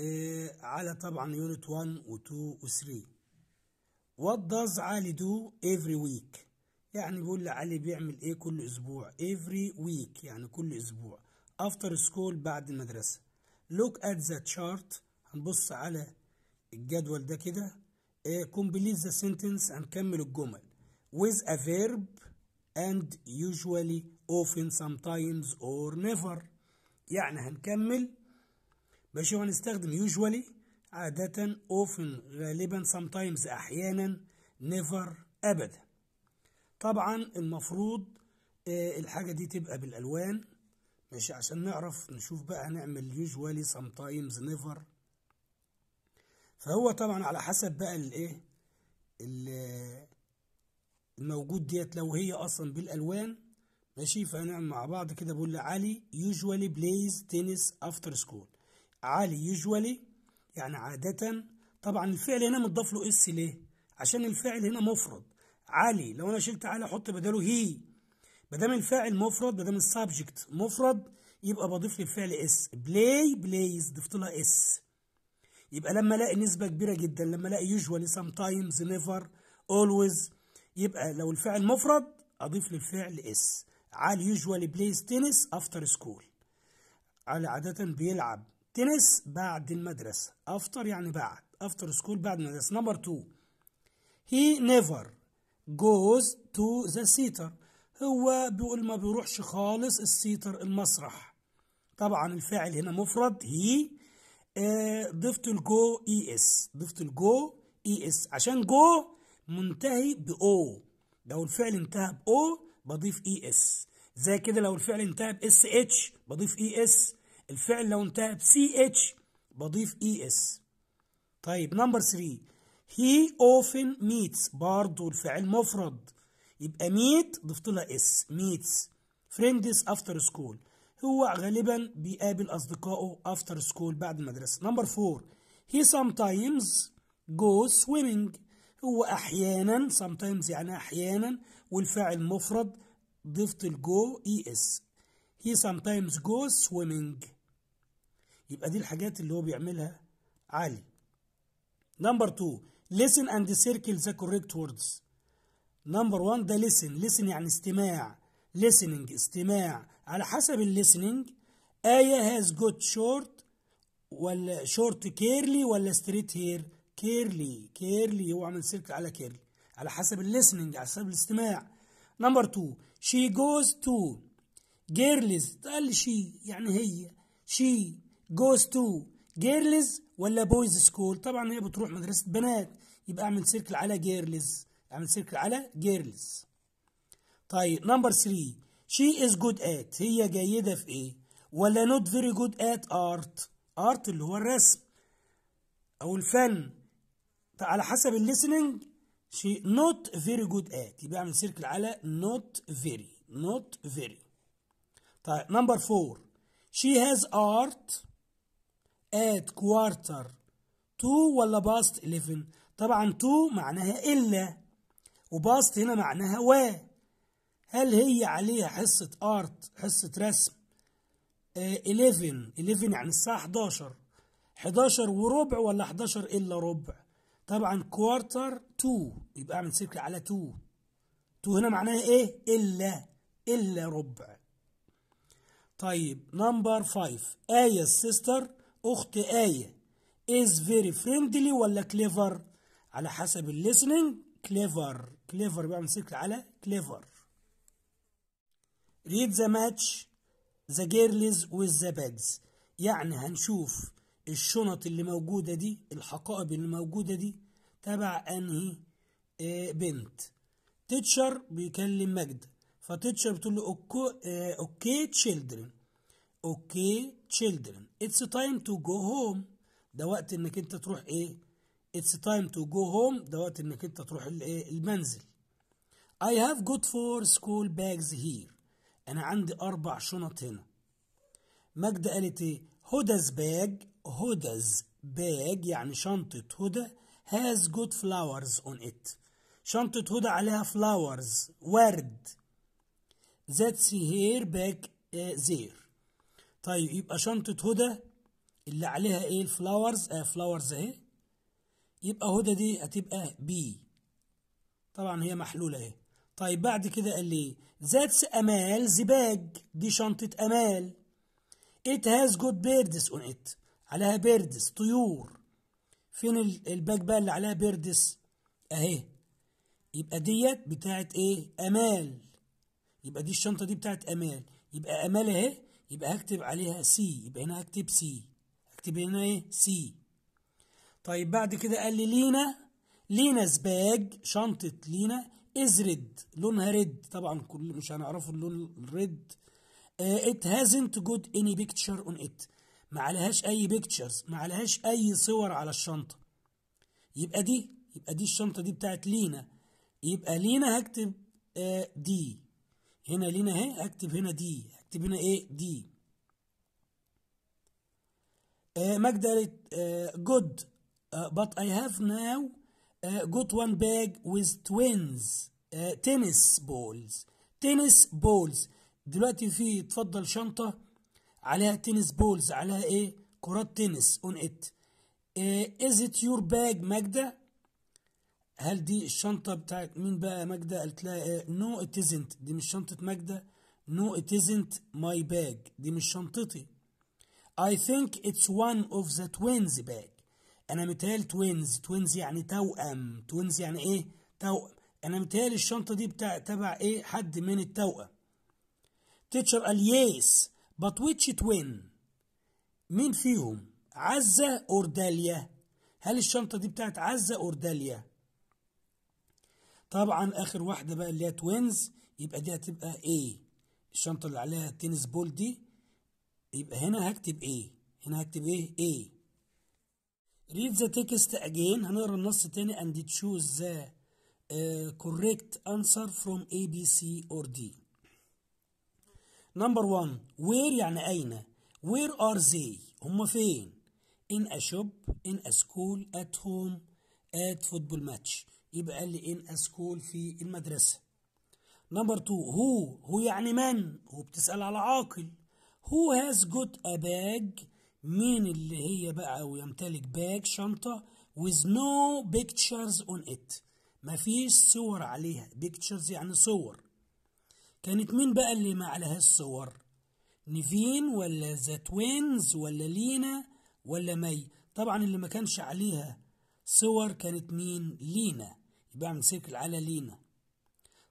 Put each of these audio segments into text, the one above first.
إيه، على طبعا يونت 1 و2 و3 وات داز علي دو افري ويك يعني بيقول علي بيعمل ايه كل اسبوع افري ويك يعني كل اسبوع افتر سكول بعد المدرسه لوك ات ذا تشارت هنبص على الجدول ده كده كومبليت ذا سنتنس هنكمل الجمل with a verb and usually often sometimes or never يعني هنكمل ماشي وهنستخدم يوجوالي عادة اوفن غالبا sometimes أحيانا never أبدا طبعا المفروض آه، الحاجة دي تبقى بالألوان ماشي عشان نعرف نشوف بقى هنعمل يوجوالي sometimes never فهو طبعا على حسب بقى الايه الموجود ديت لو هي اصلا بالالوان ماشي فهنعمل مع بعض كده بقول لعلي يوجوالي بلايز تنس افتر سكول عالي يجولي يعني عادة طبعا الفعل هنا متضاف له اس ليه؟ عشان الفاعل هنا مفرد عالي لو انا شلت عالي احط بداله هي ما دام الفاعل مفرد ما دام السبجكت مفرد يبقى بضيف للفعل اس بلاي بلايز ضفت لها اس يبقى لما الاقي نسبه كبيره جدا لما الاقي يوجوالي سام تايمز نيفر اولويز يبقى لو الفعل مفرد اضيف للفعل اس علي يوجوالي بلايز تنس افتر سكول على عاده بيلعب تنس بعد المدرسة افتر يعني بعد افتر سكول بعد المدرسة نمبر 2 he never goes to the theater هو بيقول ما بيروحش خالص السيتر المسرح طبعا الفاعل هنا مفرد هي آه، ضفت الجو اي اس ضفت الجو اي اس عشان جو منتهي باو لو الفعل انتهى باو بضيف اي e اس زي كده لو الفعل انتهى باس اتش بضيف اي e اس الفعل لو انتهى ب ch بضيف es طيب نمبر 3 هي اوفن ميتس برضه الفعل مفرد يبقى ميت ضفت لها s ميتس فريندز افتر سكول هو غالبا بيقابل أصدقائه افتر سكول بعد المدرسة نمبر 4 سام sometimes goes swimming هو أحيانا sometimes يعني أحيانا والفعل مفرد ضفت الجو اس سام sometimes goes swimming يبقى دي الحاجات اللي هو بيعملها عالي نمبر 2 listen and circle the correct words نمبر 1 ده listen listen يعني استماع listening استماع على حسب listening آية has got short ولا short curly ولا straight hair curly curly هو عمل circle على curly على حسب listening على حسب الاستماع نمبر 2 she goes to girls قال she يعني هي she جوز تو جيرلز ولا بويز سكول طبعا هي بتروح مدرسة بنات يبقى اعمل سيركل على جيرلز اعمل سيركل على جيرلز طيب نمبر 3 شي از جود ات هي جيدة في ايه ولا نوت فيري جود ات ارت ارت اللي هو الرسم او الفن على حسب الليسننج شي نوت فيري جود ات يبقى اعمل سيركل على نوت فيري نوت فيري طيب نمبر 4 شي هاز ارت at quarter تو ولا past 11 طبعا تو معناها إلا وباست هنا معناها و هل هي عليها حصة ارت حصة رسم آه 11 11 يعني الساعة 11 11 وربع ولا 11 إلا ربع طبعا كوارتر 2 يبقى اعمل سيركل على 2 2 هنا معناها ايه إلا إلا ربع طيب نمبر 5 آية السيستر أخت آية is very friendly ولا clever على حسب الليسننج clever clever بقى سيركل على clever read the match the girls with the bags يعني هنشوف الشنط اللي موجودة دي الحقائب اللي موجودة دي تبع أنهي آه، بنت تيتشر بيكلم مجد فتيتشر بتقول له آه، اوكي تشيلدرن اوكي تشيلدرن اتس تايم تو جو هوم ده وقت انك انت تروح ايه اتس تايم تو جو هوم ده وقت انك انت تروح الايه المنزل اي هاف got فور سكول باجز هير انا عندي اربع شنط هنا مجد قالت ايه هدا's باج هدا's باج يعني شنطة هدى has got flowers on it شنطة هدى عليها flowers ورد that's her bag uh, there طيب يبقى شنطة هدى اللي عليها ايه الفلاورز اه فلاورز اهي يبقى هدى دي هتبقى بي طبعا هي محلولة اهي طيب بعد كده قال لي ذاتس امال زباج دي شنطة امال ات هاز جود بيردس اون ات عليها بيردس طيور فين الباج بقى اللي عليها بيردس اهي يبقى ديت بتاعت ايه امال يبقى دي الشنطه دي بتاعت امال يبقى امال اهي يبقى هكتب عليها سي يبقى هنا هكتب سي هكتب هنا ايه سي طيب بعد كده قال لي لينا لينا سباج شنطة لينا از ريد لونها ريد طبعا كل مش هنعرفه اللون الريد ات هازنت جود اني بيكتشر اون ات ما عليهاش اي بيكتشرز ما عليهاش اي صور على الشنطه يبقى دي يبقى دي الشنطه دي بتاعت لينا يبقى لينا هكتب آه دي هنا لينا اهي هكتب هنا دي اكتب هنا ايه دي آه، ماجدة قالت جود بات اي هاف ناو جوت وان باج ويز توينز تنس بولز تنس بولز دلوقتي في اتفضل شنطة عليها تنس بولز عليها ايه كرات تنس اون ات از ات يور باج ماجدة هل دي الشنطة بتاعت مين بقى ماجدة قالت لها نو ات ازنت دي مش شنطة ماجدة No, it isn't my bag. دي مش شنطتي. I think it's one of the twins bag. أنا متهيألي twins. twins يعني توأم. twins يعني إيه؟ توأم. أنا متهيألي الشنطة دي بتاع تبع إيه؟ حد من التوأم. teacher قال yes but which twin؟ مين فيهم؟ عزة أور داليا؟ هل الشنطة دي بتاعت عزة أور داليا؟ طبعا آخر واحدة بقى اللي هي توينز يبقى دي هتبقى إيه؟ الشنطة اللي عليها التنس بول دي يبقى هنا هكتب ايه هنا هكتب ايه ايه read the text again هنقرا النص تاني and choose the uh, correct answer from A B C or D number one where يعني أين where are they هم فين in a shop in a school at home at football match يبقى قال لي in a school في المدرسه نمبر 2 هو هو يعني من هو بتسأل على عاقل هو هاز جوت ا باج مين اللي هي بقى ويمتلك باج شنطة with no pictures on it مفيش صور عليها pictures يعني صور كانت مين بقى اللي ما عليهاش صور نيفين ولا ذا توينز ولا لينا ولا مي طبعا اللي ما كانش عليها صور كانت مين لينا يبقى اعمل سيركل على لينا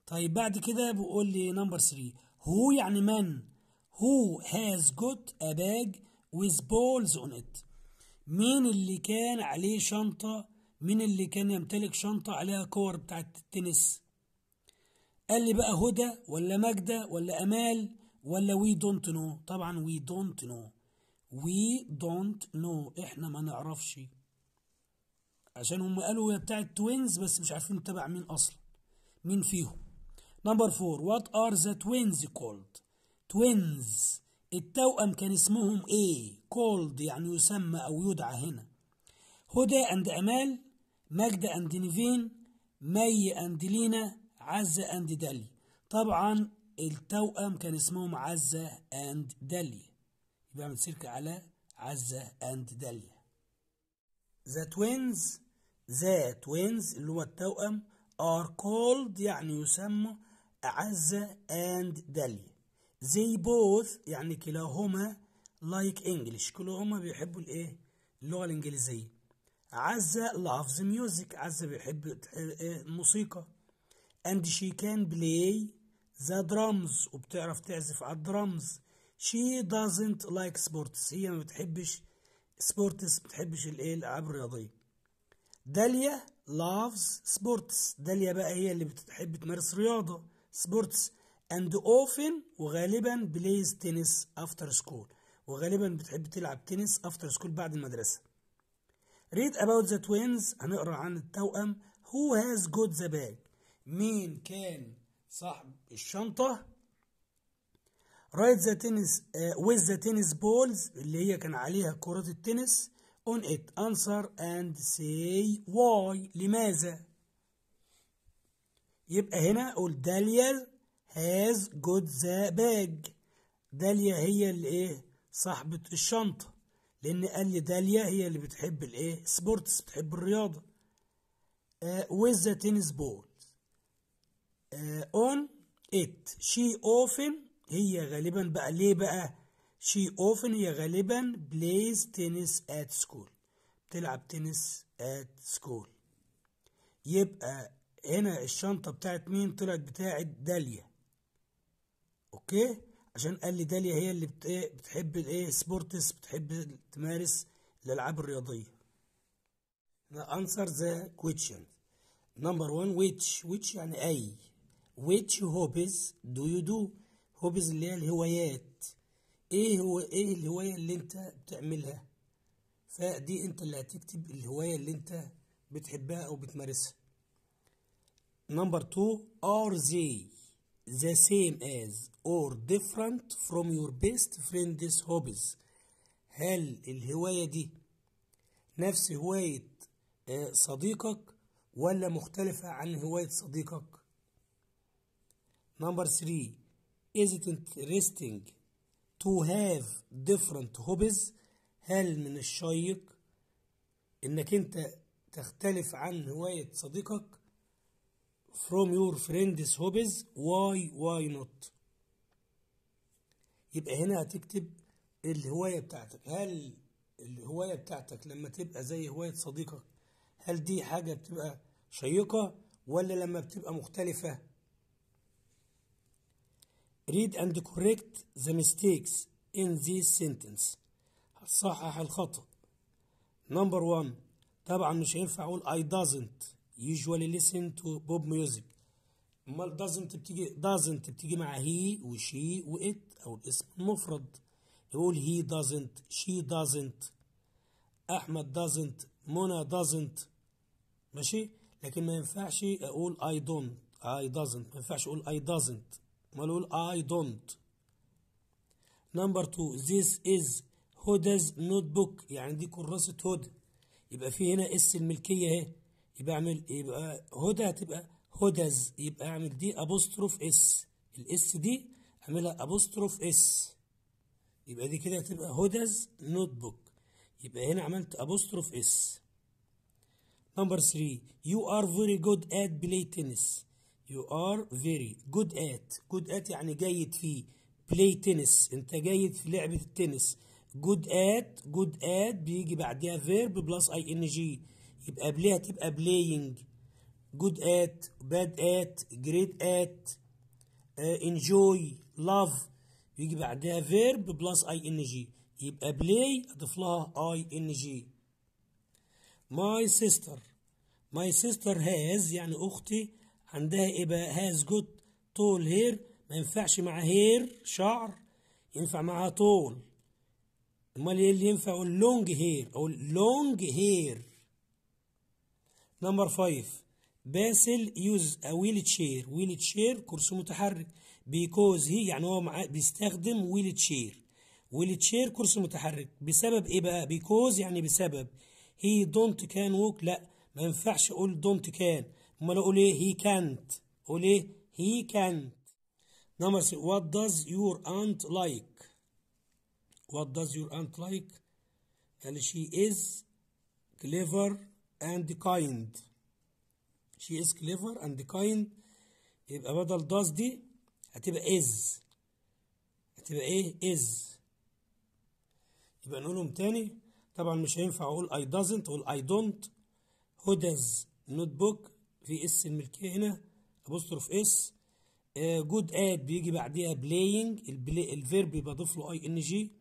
طيب بعد كده بيقول لي نمبر 3 هو يعني من هو هاز جوت ا باج ويز بولز اون ات مين اللي كان عليه شنطة مين اللي كان يمتلك شنطة عليها كور بتاعت التنس قال لي بقى هدى ولا ماجدة ولا أمال ولا وي دونت نو طبعا وي دونت نو وي دونت نو احنا ما نعرفش عشان هم قالوا هي بتاعت توينز بس مش عارفين تبع مين اصلا مين فيهم نمبر فور وات ار ذا twins called twins التوأم كان اسمهم ايه كولد يعني يسمى او يدعى هنا هدى اند امال ماجدة اند نيفين مي اند لينا عزة اند دالي طبعا التوأم كان اسمهم عزة اند دالي يبقى اعمل سيرك على عزة اند دالي ذا توينز ذا توينز اللي هو التوأم ار كولد يعني يسمى أعز and داليا زي بوث يعني كلاهما like English كلاهما بيحبوا الايه اللغة الإنجليزية عزة loves music عزة بيحب إيه؟ الموسيقى and she can play the drums وبتعرف تعزف على الدرمز she doesn't like sports هي ما بتحبش سبورتس ما بتحبش الايه الألعاب الرياضية داليا loves sports داليا بقى هي اللي بتحب تمارس رياضة sports and often وغالبا plays tennis after school وغالبا بتحب تلعب تنس after school بعد المدرسة read about the twins هنقرأ عن التوأم who has got the bag مين كان صاحب الشنطة write the tennis uh, with the tennis balls اللي هي كان عليها كرة التنس on it answer and say why لماذا يبقى هنا اقول داليا هاز جود ذا باج داليا هي اللي ايه صاحبة الشنطة لأن قال لي داليا هي اللي بتحب الايه سبورتس بتحب الرياضة uh, with the tennis balls uh, on it she often هي غالبا بقى ليه بقى she often هي غالبا plays tennis at school بتلعب تنس at school يبقى هنا الشنطة بتاعت مين طلعت بتاعت داليا اوكي عشان قال لي داليا هي اللي بت... إيه، بتحب الايه سبورتس بتحب تمارس الالعاب الرياضية The answer the question number one which which يعني اي which hobbies do you do hobbies اللي هي الهوايات ايه هو ايه الهواية اللي انت بتعملها فدي انت اللي هتكتب الهواية اللي انت بتحبها او بتمارسها Number two, are they the same as or different from your best friend's hobbies؟ هل الهواية دي نفس هواية صديقك ولا مختلفة عن هواية صديقك؟ Number three, is it interesting to have different hobbies؟ هل من الشيق إنك أنت تختلف عن هواية صديقك؟ from your friend's hobbies why why not يبقى هنا هتكتب الهواية بتاعتك هل الهواية بتاعتك لما تبقى زي هواية صديقك هل دي حاجة بتبقى شيقة ولا لما بتبقى مختلفة read and correct the mistakes in this sentence هتصحح الخطأ number one طبعا مش هينفع اقول I doesn't usually listen to pop music امال doesn't بتيجي doesn't بتيجي مع هي وشي وات او الاسم المفرد يقول هي doesn't she doesn't احمد doesn't منى doesn't ماشي لكن ما ينفعش اقول I don't I doesn't ما ينفعش اقول I doesn't امال اقول I don't نمبر 2 this is هدز نوت بوك يعني دي كراسة هدى يبقى في هنا اس الملكية اهي يبقى اعمل يبقى هدى هتبقى هدز يبقى اعمل دي ابوستروف اس الاس دي اعملها ابوستروف اس يبقى دي كده هتبقى هدز نوت بوك يبقى هنا عملت ابوستروف اس نمبر 3 يو ار فيري جود ات بلاي تنس يو ار فيري جود ات جود ات يعني جيد في بلاي تنس انت جيد في لعبه التنس جود ات جود ات بيجي بعدها فيرب بلس اي ان جي يبقى بلاي هتبقى بلاينج جود ات باد ات جريت ات انجوي لاف يجي بعدها فيرب بلس اي ان جي يبقى بلاي اضيف لها اي ان جي ماي سيستر ماي سيستر هاز يعني اختي عندها ايه بقى هاز جود طول هير ما ينفعش مع هير شعر ينفع معها طول امال ايه اللي ينفع اقول لونج هير اقول لونج هير نمبر 5 باسل يوز ويل تشير ويل تشير كرسي متحرك بيكوز هي يعني هو بيستخدم ويل تشير ويل تشير كرسي متحرك بسبب ايه بقى بيكوز يعني بسبب هي دونت كان ووك لا ما ينفعش اقول دونت كان امال اقول ايه هي كانت اقول ايه هي كانت نمبر 6 وات داز يور انت لايك وات داز يور انت لايك قال شي از كليفر and kind she is clever and kind يبقى بدل does دي هتبقى is هتبقى ايه is يبقى نقولهم تاني طبعا مش هينفع اقول I doesn't اقول I don't هدز نوت بوك في اس الملكية هنا ابوستروف اس جود اد بيجي بعديها بلاينج الفيرب بضيف له اي ان جي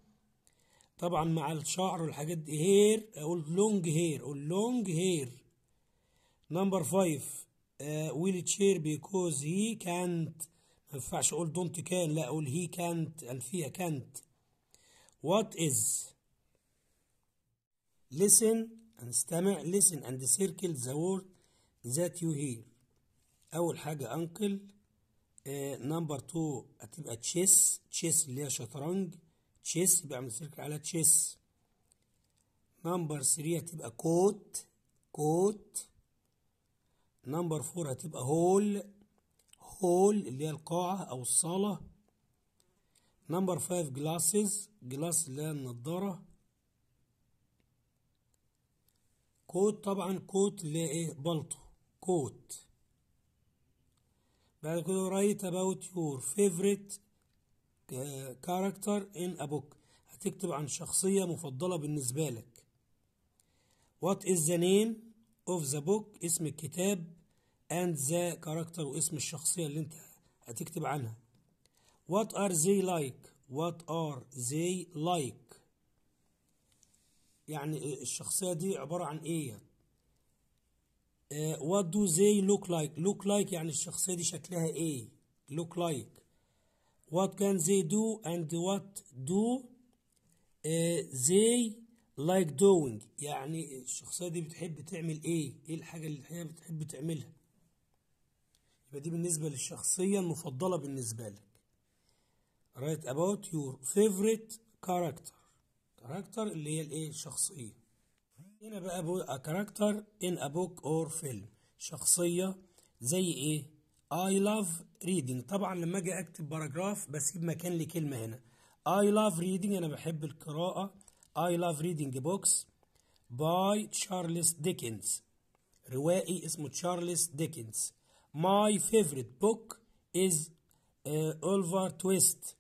طبعا مع الشعر والحاجات دي هير اقول لونج هير اقول لونج هير نمبر فايف ويل تشير بيكوز هي كانت ما ينفعش اقول دونت كان لا اقول هي كانت الفيه كانت وات از listen هنستمع listen and circle the word that you hear اول حاجه انكل آه، نمبر 2 هتبقى تشيس تشيس اللي هي شطرنج تشيس يبقى اعمل على تشيس نمبر 3 هتبقى كوت كوت نمبر 4 هتبقى هول هول اللي هي القاعة أو الصالة نمبر 5 جلاسز جلاس اللي هي النضارة كوت طبعا كوت اللي هي ايه بلطو كوت بعد كده write about your favorite كاركتر ان بوك هتكتب عن شخصية مفضلة بالنسبة لك وات از ذا نيم اوف ذا بوك اسم الكتاب اند ذا كاركتر واسم الشخصية اللي انت هتكتب عنها وات ار زي لايك وات ار they لايك يعني الشخصية دي عبارة عن ايه وات دو زي لوك لايك لوك لايك يعني الشخصية دي شكلها ايه لوك لايك What can they do and what do uh, they like doing يعني الشخصية دي بتحب تعمل ايه ايه الحاجة اللي هي بتحب تعملها يبقى دي بالنسبة للشخصية المفضلة بالنسبة لك write about your favorite character character اللي هي الايه الشخصية هنا بقى كاركتر in a book or film شخصية زي ايه I love reading طبعا لما اجي اكتب باراجراف بسيب مكان لكلمه هنا I love reading انا بحب القراءه I love reading books by Charles Dickens روائي اسمه تشارلز ديكنز My favorite book is uh, Oliver Twist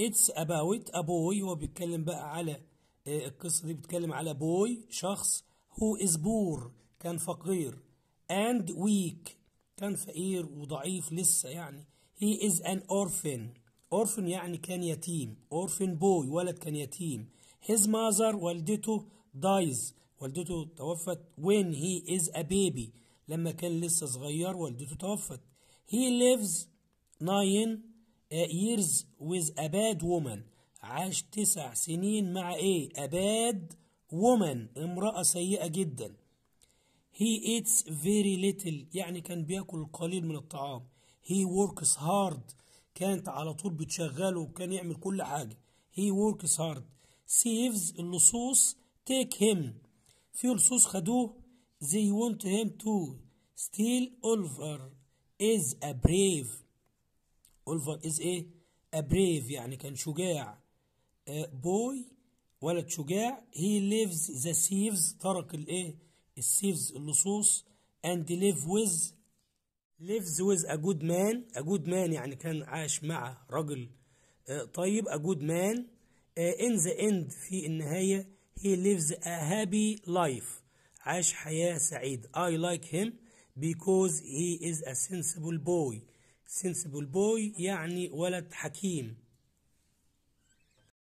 It's about a boy هو بيتكلم بقى على uh, القصة دي بيتكلم على boy شخص who is poor كان فقير and weak كان فقير وضعيف لسه يعني he is an orphan orphan يعني كان يتيم orphan boy ولد كان يتيم his mother والدته دايز والدته توفت when he is a baby لما كان لسه صغير والدته توفت he lives nine uh, years with a bad woman عاش تسع سنين مع ايه a bad woman امرأة سيئة جدا He eats very little يعني كان بياكل القليل من الطعام. He works hard كانت على طول بتشغله وكان يعمل كل حاجة. He works hard. Saves اللصوص take him. في لصوص خدوه they want him to steal Oliver is a brave. Oliver is a, a brave يعني كان شجاع. Uh, boy ولد شجاع he leaves the thieves ترك الايه السيفز اللصوص and live with lives with a good man a good man يعني كان عاش مع رجل طيب a good man in the end في النهاية he lives a happy life عاش حياة سعيدة I like him because he is a sensible boy sensible boy يعني ولد حكيم